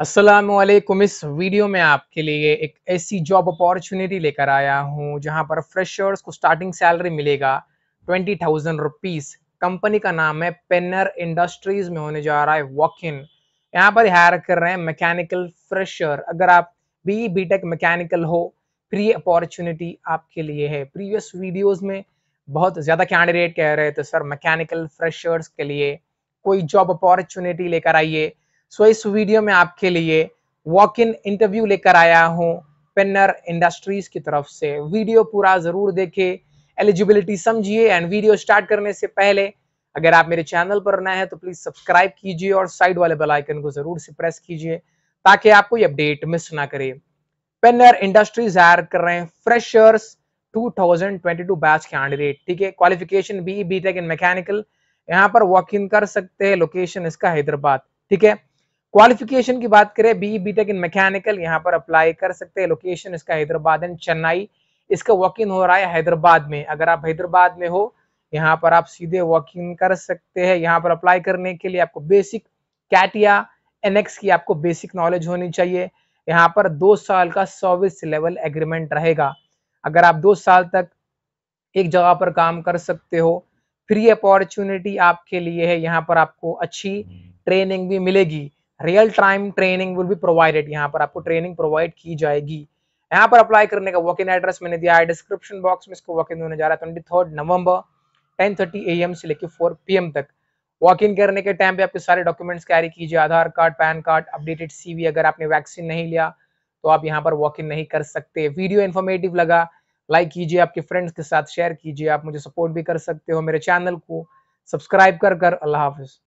असलम इस वीडियो में आपके लिए एक ऐसी जॉब अपॉर्चुनिटी लेकर आया हूँ जहाँ पर फ्रेशर्स को स्टार्टिंग सैलरी मिलेगा ट्वेंटी थाउजेंड रुपीज़ कंपनी का नाम है पेनर इंडस्ट्रीज़ में होने जा रहा है वॉक इन यहाँ पर हायर कर रहे हैं मैकेनिकल फ्रेशर अगर आप बी बी टेक मैकेनिकल हो फिर ये अपॉर्चुनिटी आपके लिए है प्रीवियस वीडियोज़ में बहुत ज़्यादा कैंडिडेट कह रहे थे सर मैकेनिकल फ्रेशर्स के लिए कोई जॉब अपॉर्चुनिटी लेकर आइए सो इस वीडियो में आपके लिए वॉक इन इंटरव्यू लेकर आया हूँ पेनर इंडस्ट्रीज की तरफ से वीडियो पूरा जरूर देखे एलिजिबिलिटी समझिए एंड वीडियो स्टार्ट करने से पहले अगर आप मेरे चैनल पर नए हैं तो प्लीज सब्सक्राइब कीजिए और साइड वाले बेल आइकन को जरूर से प्रेस कीजिए ताकि आपको कोई अपडेट मिस ना करे पेनर इंडस्ट्रीज हायर कर रहे हैं फ्रेशर्स 2022 बैच के कैंडिडेट ठीक है qualification B BTech in mechanical यहाँ पर वॉक इन कर सकते हैं लोकेशन इसका हैदराबाद ठीक है क्वालिफिकेशन की बात करें B BTech in mechanical यहाँ पर अप्लाई कर सकते हैं लोकेशन इसका हैदराबाद एंड चेन्नई इसका वॉक इन हो रहा है हैदराबाद में अगर आप हैदराबाद में हो यहाँ पर आप सीधे वॉक इन कर सकते हैं यहाँ पर अप्लाई करने के लिए आपको बेसिक कैटिया एनएक्स की आपको बेसिक नॉलेज होनी चाहिए यहाँ पर दो साल का सर्विस लेवल एग्रीमेंट रहेगा अगर आप दो साल तक एक जगह पर काम कर सकते हो फ्री अपॉर्चुनिटी आपके लिए है यहाँ पर आपको अच्छी ट्रेनिंग हम्म। भी मिलेगी real time training will be provided यहाँ पर आपको ट्रेनिंग प्रोवाइड की जाएगी यहाँ पर अप्लाई करने का वॉक इन एड्रेस मैंने दिया है डिस्क्रिप्शन बॉक्स में इसको वॉक इन होने जा रहा है twenty third November ten thirty A M से लेकर फोर पी एम तक वॉक इन करने के टाइम पे आपके सारे डॉक्यूमेंट्स कैरी कीजिए Aadhaar card PAN card updated CV अगर आपने वैक्सीन नहीं लिया तो आप यहाँ पर वॉक इन नहीं कर सकते वीडियो इन्फॉर्मेटिव लगा लाइक कीजिए आपके फ्रेंड्स के साथ शेयर कीजिए आप मुझे सपोर्ट भी कर सकते हो मेरे चैनल को सब्सक्राइब कर कर अल्लाह हाफिज़